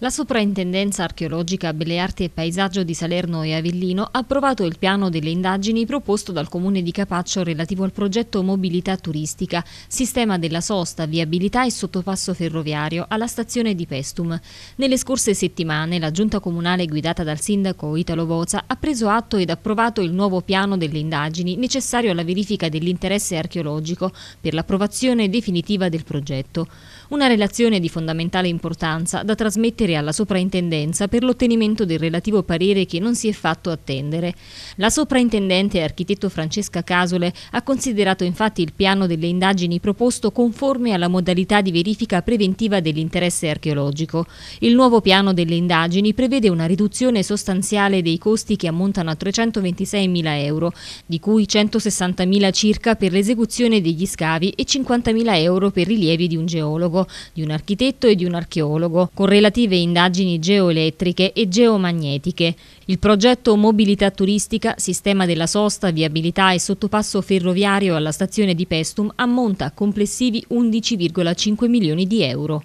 La Soprintendenza archeologica Belle Arti e Paesaggio di Salerno e Avellino ha approvato il piano delle indagini proposto dal Comune di Capaccio relativo al progetto Mobilità Turistica, sistema della sosta, viabilità e sottopasso ferroviario alla stazione di Pestum. Nelle scorse settimane la Giunta Comunale guidata dal sindaco Italo Boza ha preso atto ed approvato il nuovo piano delle indagini necessario alla verifica dell'interesse archeologico per l'approvazione definitiva del progetto. Una relazione di fondamentale importanza da trasmettere rimettere alla soprintendenza per l'ottenimento del relativo parere che non si è fatto attendere. La soprintendente architetto Francesca Casole ha considerato infatti il piano delle indagini proposto conforme alla modalità di verifica preventiva dell'interesse archeologico. Il nuovo piano delle indagini prevede una riduzione sostanziale dei costi che ammontano a 326.000 euro, di cui 160.000 circa per l'esecuzione degli scavi e 50.000 euro per rilievi di un geologo, di un architetto e di un archeologo, con relative delle indagini geoelettriche e geomagnetiche. Il progetto Mobilità turistica, sistema della sosta, viabilità e sottopasso ferroviario alla stazione di Pestum ammonta a complessivi 11,5 milioni di euro.